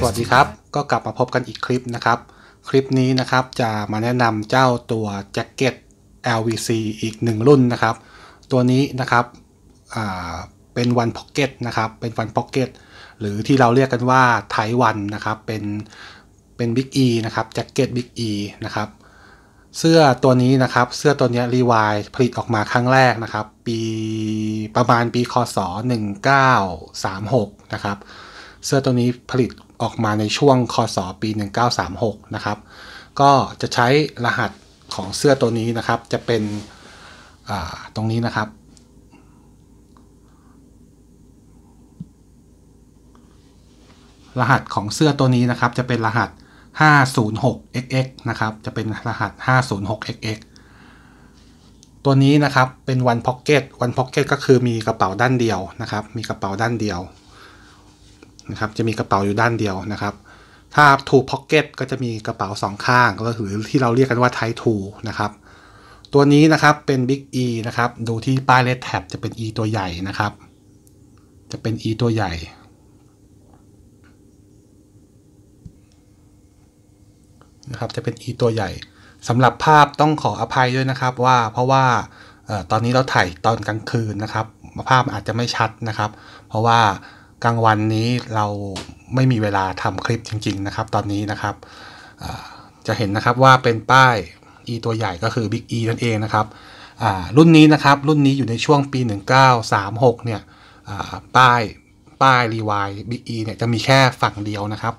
สวัสดีครับ ก็กลับมาพบกันอีกคลิปนะครับ คลิปนี้นะครับจะมาแนะนำเจ้าตัว แจ็คเก็ต LVC อีกหนึ่งรุ่นนะครับ ตัวนี้นะครับเป็นวันพ็อกเก็ตนะครับ เป็นวันพ็อกเก็ตหรือที่เราเรียกกันว่าไทวันนะครับ เป็นเป็นบิ๊กอีนะครับ แจ็คเก็ตบิ๊กอีนะครับเสื้อตัวนี้นะครับเสื้อตัวนี้รีวายผลิตออกมาครั้งแรกนะครับปีประมาณปีคศ1936นะครับเสื้อตัวนี้ผลิตออกมาในช่วงคศปี 1936 นะครับ ก็จะใช้รหัสของเสื้อตัวนี้นะครับจะเป็นตรงนี้นะครับ รหัสของเสื้อตัวนี้นะครับจะเป็นรหัส 506xx นะครับจะเป็นรหัส 506xx ตัวนี้นะครับเป็นวันพ็อกเก็ตวันพ็อกเก็ตก็คือมีกระเป๋าด้านเดียวนะครับมีกระเป๋าด้านเดียวนะครับจะมีกระเป๋าอยู่ด้านเดียวนะครับ ถ้า two pocket ก็จะมีกระเป๋า2ข้างก็คือที่เราเรียกกันว่า t y p two นะครับตัวนี้นะครับเป็น big e นะครับดูที่ป้าย red tab จะเป็น e ตัวใหญ่นะครับ จะเป็น e ตัวใหญ่นะครับจะเป็น e ตัวใหญ่สำหรับภาพต้องขออภัยด้วยนะครับว่าเพราะว่าตอนนี้เราถ่ายตอนกลางคืนนะครับภาพอาจจะไม่ชัดนะครับ เพราะว่ากลางวันนี้เราไม่มีเวลาทำคลิปจริงๆนะครับ ตอนนี้นะครับจะเห็นนะครับว่าเป็นป้าย E ตัวใหญ่ก็คือ Big E นั่นเองนะครับรุ่นนี้นะครับรุ่นนี้อยู่ในช่วงปี 1936เนี่ยป้ายป้ายรีวายบิ๊กอีเนี่ยจะมีแค่ฝั่งเดียวนะครับ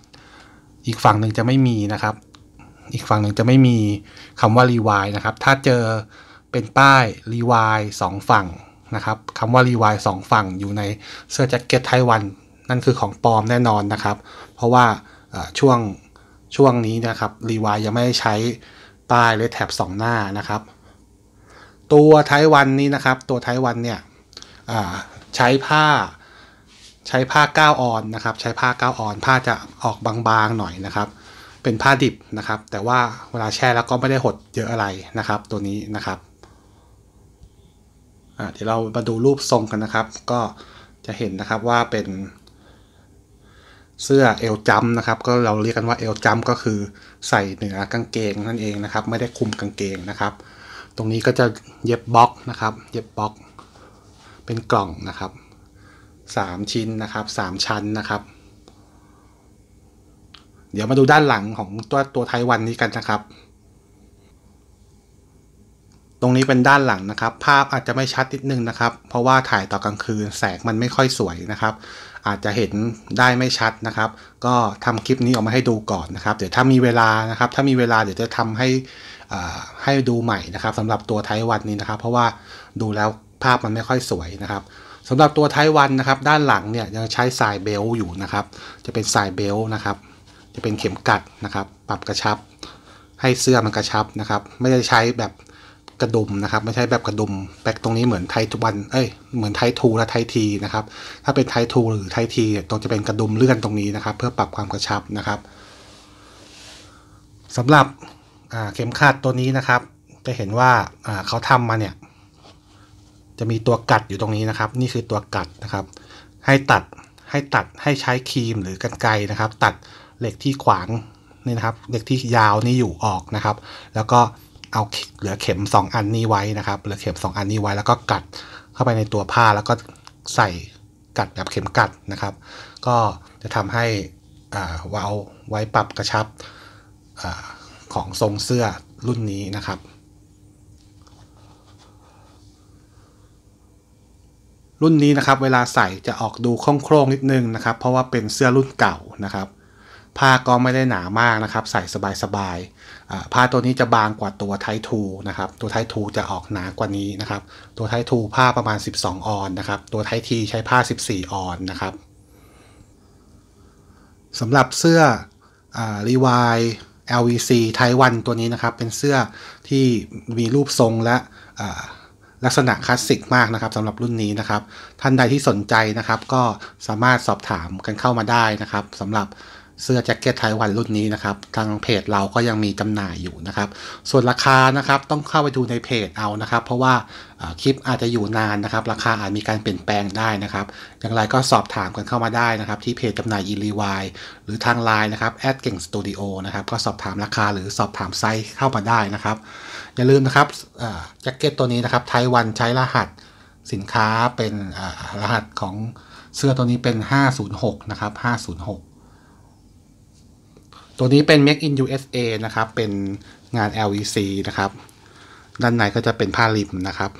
อีกฝั่งหนึ่งจะไม่มีนะครับ อีกฝั่งหนึ่งจะไม่มีคำว่ารีวายนะครับถ้าเจอเป็นป้ายรีวายสองฝั่งนะครับคำว่ารีวายสองฝั่งอยู่ในเสื้อแจ็คเก็ตไต้หวันนั่นคือของปลอมแน่นอนนะครับ เพราะว่าช่วงช่วงนี้นะครับรีวายยังไม่ใช้ป้ายเลดแถบสองหน้านะครับ ตัวไต้หวันนี้นะครับ ตัวไต้หวันเนี่ยใช้ผ้า ใช้ผ้าก้าวออนนะครับใช้ผ้าก้าวออนผ้าจะออกบางๆหน่อยนะครับ เป็นผ้าดิบนะครับ แต่ว่าเวลาแช่แล้วก็ไม่ได้หดเยอะอะไรนะครับ ตัวนี้นะครับเดี๋ยวเรามาดูรูปทรงกันนะครับ ก็จะเห็นนะครับว่าเป็นเสื้อเอลจัมนะครับ ก็เราเรียกกันว่าเอลจัมก็คือใส่เหนือกางเกงนั่นเองนะครับ ไม่ได้คุมกางเกงนะครับ ตรงนี้ก็จะเย็บบล็อกนะครับ เย็บบล็อกเป็นกล่องนะครับสามชิ้นนะครับสามชั้นนะครับเดี๋ยวมาดูด้านหลังของตัวตัวไทวันนี้กันนะครับตรงนี้เป็นด้านหลังนะครับ ภาพอาจจะไม่ชัดนิดนึงนะครับ เพราะว่าถ่ายตอนกลางคืน แสงมันไม่ค่อยสวยนะครับ อาจจะเห็นได้ไม่ชัดนะครับ ก็ทำคลิปนี้ออกมาให้ดูก่อนนะครับ เดี๋ยวถ้ามีเวลานะครับ ถ้ามีเวลาเดี๋ยวจะทำให้ให้ดูใหม่นะครับ สำหรับตัวไทวันนี้นะครับ เพราะว่าดูแล้วภาพมันไม่ค่อยสวยนะครับสำหรับตัวไทวันนะครับด้านหลังเนี่ยยังใช้สายเบลอยู่นะครับ จะเป็นสายเบลนะครับ จะเป็นเข็มกัดนะครับ ปรับกระชับ ให้เสื้อมันกระชับนะครับ ไม่ได้ใช้แบบกระดุมนะครับไม่ใช่แบบกระดุมแบกตรงนี้เหมือนไททูวันเอ้ยเหมือนไททูและไททีนะครับถ้าเป็นไททูหรือไททีตรงจะเป็นกระดุมเลื่อนตรงนี้นะครับ เพื่อปรับความกระชับนะครับ สำหรับเข็มขัดตัวนี้นะครับ จะเห็นว่าเขาทำมาเนี่ยจะมีตัวกัดอยู่ตรงนี้นะครับ นี่คือตัวกัดนะครับ ให้ตัดให้ตัดให้ใช้ครีมหรือกันไกนะครับตัดเหล็กที่ขวางนี่นะครับเหล็กที่ยาวนี่อยู่ออกนะครับ แล้วก็เอาเหลือเข็ม 2 อันนี้ไว้นะครับ เหลือเข็ม 2 อันนี้ไว้แล้วก็กัดเข้าไปในตัวผ้าแล้วก็ใส่กัดแบบเข็มกัดนะครับ ก็จะทำให้วาลไว้ปรับกระชับอของทรงเสื้อรุ่นนี้นะครับ รุ่นนี้นะครับ เวลาใส่จะออกดูโคร่งๆนิดนึงนะครับ เพราะว่าเป็นเสื้อรุ่นเก่านะครับผ้าก็ไม่ได้หนามากนะครับใส่สบายๆผ้าตัวนี้จะบางกว่าตัวไททูนะครับ ตัวไททูจะออกหนากว่านี้นะครับ ตัวไททูผ้าประมาณ 12 ออนนะครับ ตัวไททีใช้ผ้า 14 ออนนะครับสำหรับเสื้อรีวาย LVC ไท้วันตัวนี้นะครับเป็นเสื้อที่มีรูปทรงและลักษณะคลาสสิกมากนะครับสำหรับรุ่นนี้นะครับ ท่านใดที่สนใจนะครับก็สามารถสอบถามกันเข้ามาได้นะครับสำหรับเสื้อแจ็คเก็ตไทยวันรุ่นนี้นะครับทางเพจเราก็ยังมีจำหน่ายอยู่นะครับ ส่วนราคานะครับต้องเข้าไปดูในเพจเอานะครับ เพราะว่าคลิปอาจจะอยู่นานนะครับราคาอาจมีการเปลี่ยนแปลงได้นะครับ อย่างไรก็สอบถามกันเข้ามาได้นะครับที่เพจจำหน่ายอีรีวายหรือทางไลน์นะครับแอดเก่งสตูดิโอนะครับก็สอบถามราคาหรือสอบถามไซส์เข้ามาได้นะครับ อย่าลืมนะครับแจ็คเก็ตตัวนี้นะครับไทยวันใช้รหัสสินค้าเป็นรหัสของเสื้อตัวนี้เป็น 506นะครับ506ตัวนี้เป็น Make in USA นะครับ เป็นงาน LVC นะครับ ด้านในก็จะเป็นผ้าริมนะครับ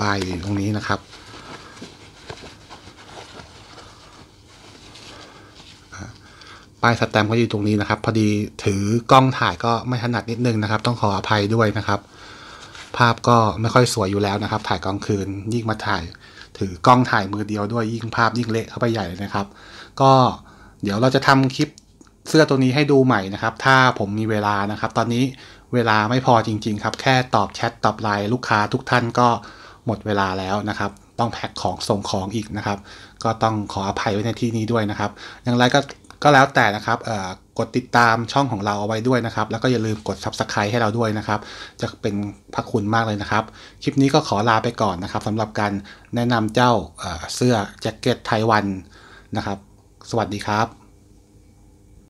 ป้ายอยู่ตรงนี้นะครับป้ายสแตมก็อยู่ตรงนี้นะครับ พอดีถือกล้องถ่ายก็ไม่ถนัดนิดนึงนะครับ ต้องขออภัยด้วยนะครับ ภาพก็ไม่ค่อยสวยอยู่แล้วนะครับ ถ่ายกลางคืนยิ่งมาถ่ายถือกล้องถ่ายมือเดียวด้วยยิ่งภาพยิ่งเละเข้าไปใหญ่เลยนะครับ ก็เดี๋ยวเราจะทำคลิปเสื้อตัวนี้ให้ดูใหม่นะครับถ้าผมมีเวลานะครับ ตอนนี้เวลาไม่พอจริงๆครับแค่ตอบแชทตอบไลน์ลูกค้าทุกท่านก็หมดเวลาแล้วนะครับต้องแพ็คของส่งของอีกนะครับก็ต้องขออภัยไว้ในที่นี้ด้วยนะครับ อย่างไรก็ก็แล้วแต่นะครับกดติดตามช่องของเราเอาไว้ด้วยนะครับ แล้วก็อย่าลืมกด Subscribe ให้เราด้วยนะครับ จะเป็นพระคุณมากเลยนะครับ คลิปนี้ก็ขอลาไปก่อนนะครับสำหรับการแนะนำเจ้าเสื้อแจ็คเก็ตไทวันนะครับ สวัสดีครับ